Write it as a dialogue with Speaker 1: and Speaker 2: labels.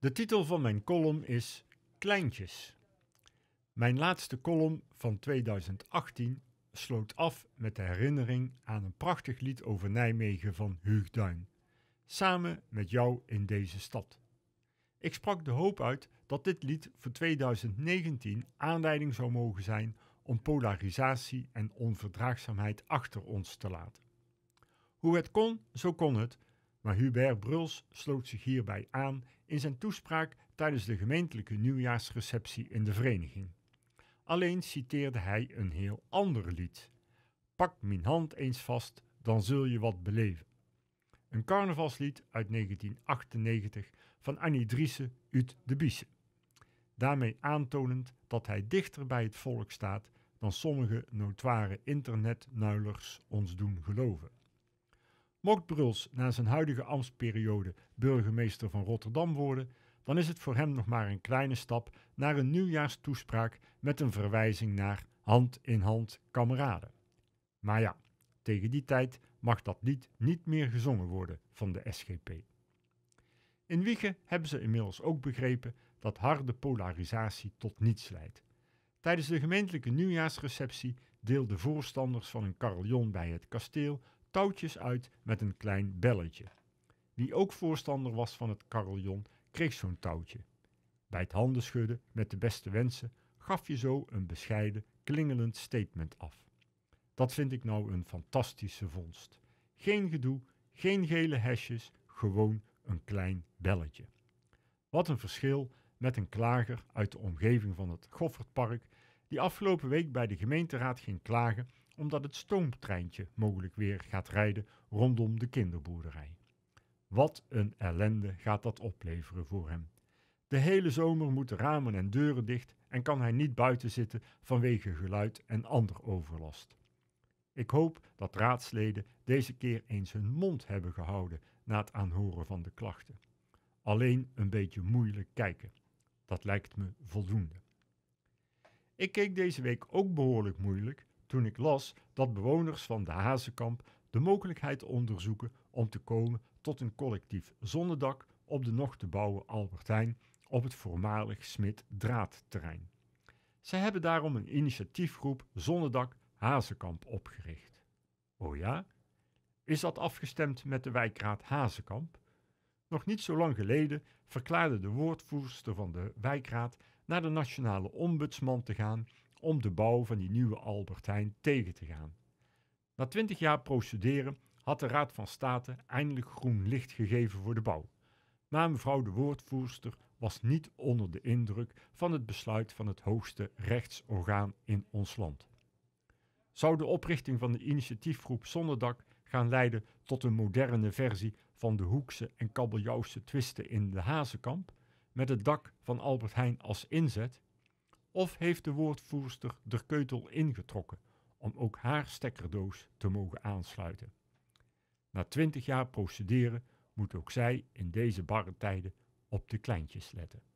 Speaker 1: De titel van mijn column is Kleintjes. Mijn laatste column van 2018 sloot af met de herinnering aan een prachtig lied over Nijmegen van Huugduin, Duin. Samen met jou in deze stad. Ik sprak de hoop uit dat dit lied voor 2019 aanleiding zou mogen zijn om polarisatie en onverdraagzaamheid achter ons te laten. Hoe het kon, zo kon het, maar Hubert Bruls sloot zich hierbij aan in zijn toespraak tijdens de gemeentelijke nieuwjaarsreceptie in de vereniging. Alleen citeerde hij een heel ander lied. Pak mijn hand eens vast, dan zul je wat beleven. Een carnavalslied uit 1998 van Annie Driessen uit de Biesse. Daarmee aantonend dat hij dichter bij het volk staat dan sommige notoire internetnuilers ons doen geloven. Mocht Bruls na zijn huidige ambtsperiode burgemeester van Rotterdam worden, dan is het voor hem nog maar een kleine stap naar een nieuwjaarstoespraak met een verwijzing naar hand in hand kameraden. Maar ja, tegen die tijd mag dat lied niet meer gezongen worden van de SGP. In Wiege hebben ze inmiddels ook begrepen dat harde polarisatie tot niets leidt. Tijdens de gemeentelijke nieuwjaarsreceptie deelden voorstanders van een carillon bij het kasteel touwtjes uit met een klein belletje. Wie ook voorstander was van het carillon, kreeg zo'n touwtje. Bij het schudden met de beste wensen gaf je zo een bescheiden, klingelend statement af. Dat vind ik nou een fantastische vondst. Geen gedoe, geen gele hesjes, gewoon een klein belletje. Wat een verschil met een klager uit de omgeving van het Goffertpark, die afgelopen week bij de gemeenteraad ging klagen omdat het stoomtreintje mogelijk weer gaat rijden rondom de kinderboerderij. Wat een ellende gaat dat opleveren voor hem. De hele zomer moeten ramen en deuren dicht en kan hij niet buiten zitten vanwege geluid en ander overlast. Ik hoop dat raadsleden deze keer eens hun mond hebben gehouden na het aanhoren van de klachten. Alleen een beetje moeilijk kijken. Dat lijkt me voldoende. Ik keek deze week ook behoorlijk moeilijk toen ik las dat bewoners van de Hazekamp de mogelijkheid onderzoeken om te komen tot een collectief zonnedak op de nog te bouwen Albertijn op het voormalig Smit draadterrein. Zij hebben daarom een initiatiefgroep Zonnedak Hazekamp opgericht. Oh ja? Is dat afgestemd met de wijkraad Hazekamp? Nog niet zo lang geleden verklaarde de woordvoerster van de wijkraad naar de nationale ombudsman te gaan om de bouw van die nieuwe Albert Heijn tegen te gaan. Na twintig jaar procederen had de Raad van State eindelijk groen licht gegeven voor de bouw. Maar mevrouw de woordvoerster was niet onder de indruk van het besluit van het hoogste rechtsorgaan in ons land. Zou de oprichting van de initiatiefgroep zonderdak gaan leiden tot een moderne versie van de Hoekse en Kabeljauwse twisten in de Hazenkamp, met het dak van Albert Heijn als inzet? Of heeft de woordvoerster de keutel ingetrokken om ook haar stekkerdoos te mogen aansluiten? Na twintig jaar procederen moet ook zij in deze barre tijden op de kleintjes letten.